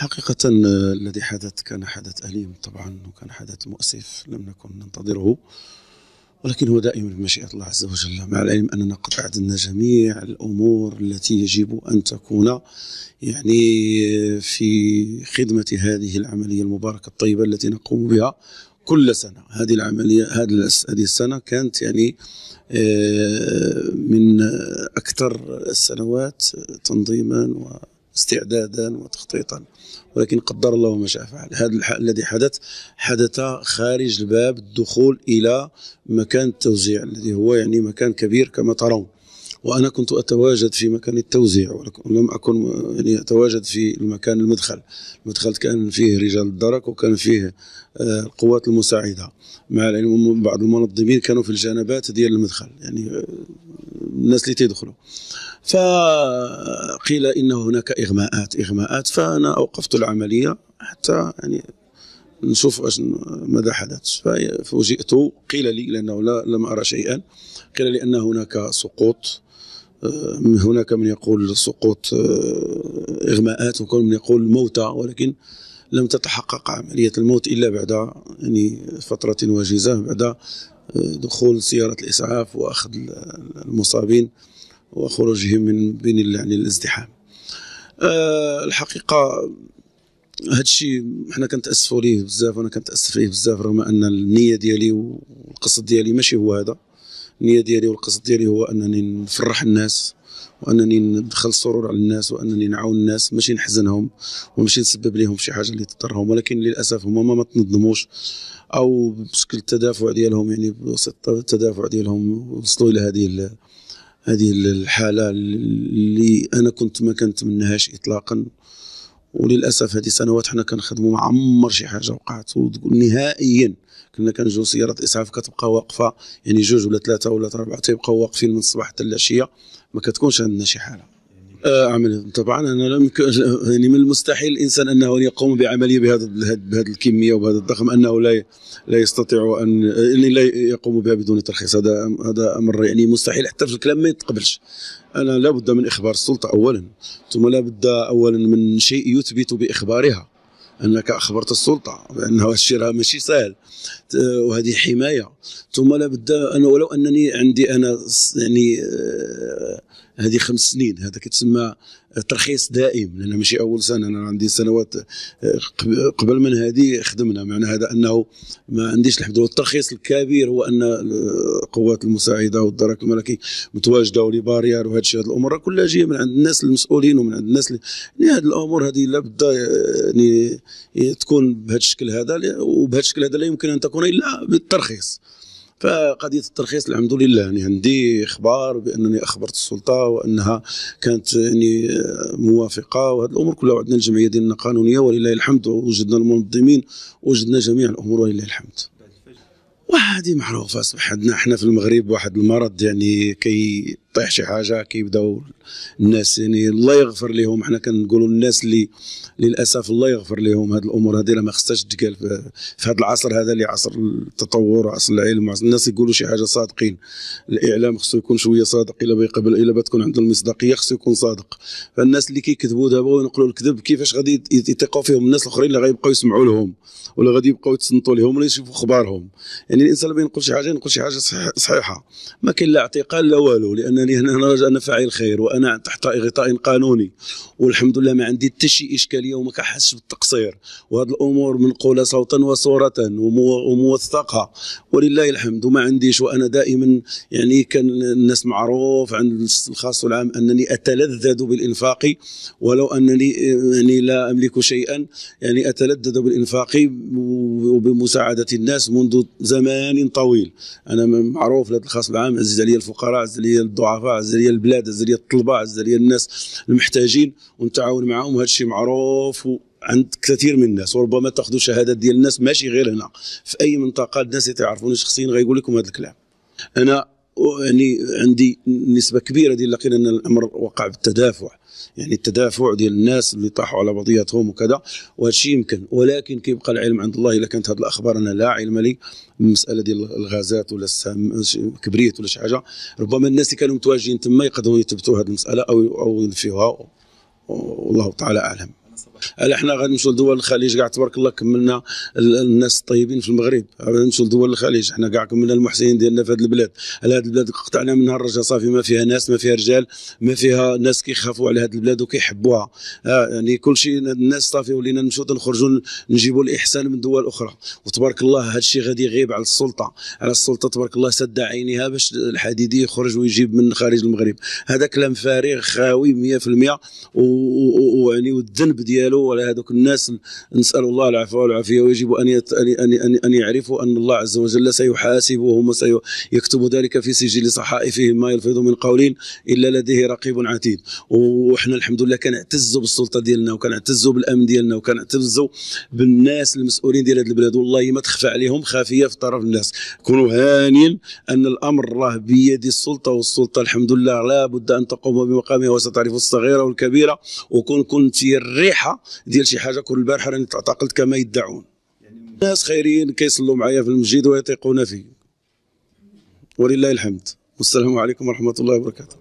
حقيقة آه، الذي حدث كان حدث أليم طبعا وكان حدث مؤسف لم نكن ننتظره ولكن هو دائما بمشيئة الله عز وجل مع العلم أننا قد أعددنا جميع الأمور التي يجب أن تكون يعني في خدمة هذه العملية المباركة الطيبة التي نقوم بها كل سنة هذه العملية هذه السنة كانت يعني آه، من أكثر السنوات تنظيما و استعدادا وتخطيطا ولكن قدر الله ما شاء فعل هذا الذي حدث حدث خارج الباب الدخول إلى مكان التوزيع الذي هو يعني مكان كبير كما ترون وأنا كنت أتواجد في مكان التوزيع ولم أكن يعني أتواجد في المكان المدخل المدخل كان فيه رجال الدرك وكان فيه آه، القوات المساعدة مع العلم بعض المنظمين كانوا في الجنبات ديال المدخل يعني آه، الناس اللي تيدخلوا فقيل إن هناك إغماءات إغماءات فأنا أوقفت العملية حتى يعني نشوف اش ماذا حدث فوجئت قيل لي لانه لا لم ارى شيئا قيل لي ان هناك سقوط آه، هناك من يقول سقوط آه، اغماءات وكل من يقول موتى ولكن لم تتحقق عمليه الموت الا بعد يعني فتره وجيزه بعد آه، دخول سياره الاسعاف واخذ المصابين وخروجهم من بين يعني الازدحام الحقيقه هذا الشيء حنا كنتاسفوا ليه بزاف وانا كنتاسف ليه بزاف رغم ان النيه ديالي والقصد ديالي ماشي هو هذا النيه ديالي والقصد ديالي هو انني نفرح الناس وانني ندخل سرور على الناس وانني نعاون الناس ماشي نحزنهم وماشي نسبب لهم شي حاجه اللي تضرهم ولكن للاسف هما ما تنظموش او بشكل التدافع ديالهم يعني بسيط التدافع ديالهم وصلوا الى هذه هذه الحاله اللي انا كنت ما كنتمناهاش اطلاقا وللاسف هذه سنوات حنا كنخدموا ما عمر شي حاجه وقعت نهائيا كنا كنجيو سيارات الاسعاف كتبقى واقفه يعني جوج ولا ثلاثه ولا اربعه تيبقاو واقفين من الصباح حتى العشيه ما كتكونش عندنا شي حاله آه، عملية طبعا أنا لم يمكن يعني من المستحيل الإنسان أنه يقوم بعملية بهذا بهذه الكمية وبهذا الضخم أنه لا لا يستطيع أن يعني لا يقوم بها بدون ترخيص هذا هذا أمر يعني مستحيل حتى في الكلام ما يتقبلش أنا لابد من إخبار السلطة أولا ثم لابد أولا من شيء يثبت بإخبارها انك اخبرت السلطه بان هذا الشراء ماشي سهل آه، وهذه حمايه ثم لابد انا ولو انني عندي انا يعني آه، هذه خمس سنين هذا كتسمى ترخيص دائم لان ماشي اول سنه انا عندي سنوات آه، قبل من هذه خدمنا معنى هذا انه ما عنديش الحمد لله الترخيص الكبير هو ان آه، القوات المساعده والدرك الملكي متواجده وليباريار وهذا الشيء هذه الامور كلها جايه من عند الناس المسؤولين ومن عند الناس يعني هذه الامور هذه لابد آه، يعني تكون بهذا الشكل هذا وبهذا الشكل هذا لا يمكن ان تكون الا بالترخيص فقضيه الترخيص الحمد لله يعني عندي اخبار بانني اخبرت السلطه وانها كانت يعني موافقه وهذه الامور كلها وعندنا الجمعيه ديالنا قانونيه ولله الحمد وجدنا المنظمين وجدنا جميع الامور ولله الحمد وهذه معروفه سبحان عندنا احنا في المغرب واحد المرض يعني كي طيح شي حاجه كيبداو الناس يعني الله يغفر لهم حنا كنقولوا الناس اللي للاسف الله يغفر لهم هذه الامور هذه ما خصهاش تقال في هذا العصر هذا اللي عصر التطور وعصر العلم وعصر الناس يقولوا شي حاجه صادقين الاعلام خصو يكون شويه صادق الا بيقبل الا بتكون عنده المصداقيه خصو يكون صادق فالناس اللي كيكذبوا دابا وينقلوا الكذب كيفاش غادي يثقوا فيهم الناس الاخرين اللي غيبقاو يسمعوا لهم ولا غادي يبقاو يتسنطوا لهم ولا يشوفوا اخبارهم يعني الانسان لما ينقل شي حاجه ينقل شي حاجه صحيحه ما كاين لا اعتقال لا والو لان انني انا رجل انا فاعل خير وانا تحت غطاء قانوني والحمد لله ما عندي حتى شي اشكاليه وما كنحسش بالتقصير وهذه الامور منقوله صوتا وصوره وموثقه ولله الحمد وما عنديش وانا دائما يعني كان الناس معروف عند الخاص والعام انني اتلذذ بالانفاق ولو انني يعني لا املك شيئا يعني اتلذذ بالانفاق وبمساعده الناس منذ زمان طويل انا معروف لدى الخاص والعام عزيز علي الفقراء عزيز علي الضعفاء الضعفاء عزرية البلاد عزرية الطلبة عزرية الناس المحتاجين ونتعاون معهم وهذا الشيء معروف عند كثير من الناس وربما تاخذوا شهادات ديال الناس ماشي غير هنا في اي منطقه الناس اللي تعرفوني شخصيا غيقول لكم هذا الكلام انا يعني عندي نسبه كبيره ديال اليقين ان الامر وقع بالتدافع يعني التدافع ديال الناس اللي طاحوا على بعضياتهم وكذا وهادشي يمكن ولكن كيبقى العلم عند الله الا كانت هذه الاخبار انا لا علم لي المساله ديال الغازات ولا الكبريت ولا شي حاجه ربما الناس اللي كانوا متواجدين تما يقدروا يثبتوا هذه المساله او او ينفيوها والله تعالى اعلم احنا غنمشيو لدول الخليج كاع تبارك الله كملنا الناس الطيبين في المغرب غنمشيو لدول الخليج احنا كاع كملنا المحسنين ديالنا في هذه البلاد على هذه البلاد قطعنا منها الرجاء صافي ما فيها ناس ما فيها رجال ما فيها ناس كيخافوا على هذه البلاد وكيحبوها آه يعني كل شيء الناس صافي ولينا نمشيو تنخرجوا نجيبوا الاحسان من دول اخرى وتبارك الله هذا الشيء غادي يغيب على السلطه على السلطه تبارك الله سد عينيها باش الحديدي يخرج ويجيب من خارج المغرب هذا كلام فارغ خاوي 100% ويعني والذنب ديال يتساهلوا ولا هذوك الناس نسال الله العفو والعافيه ويجب ان يت... ان ان ان يعرفوا ان الله عز وجل سيحاسبهم وسيكتب ذلك في سجل صحائفهم ما يلفظ من قول الا لديه رقيب عتيد وحنا الحمد لله كنعتزوا بالسلطه ديالنا وكنعتزوا بالامن ديالنا وكنعتزوا بالناس المسؤولين ديال هذه البلاد والله ما تخفى عليهم خافيه في طرف الناس كونوا هانين ان الامر راه بيد السلطه والسلطه الحمد لله لا بد ان تقوم بمقامها وستعرف الصغيره والكبيره وكون كنت الريحه ديال شي حاجه كون البارحه راني تعتقلت كما يدعون ناس خيرين كيصلوا معايا في المسجد ويطيقون فيه ولله الحمد والسلام عليكم ورحمه الله وبركاته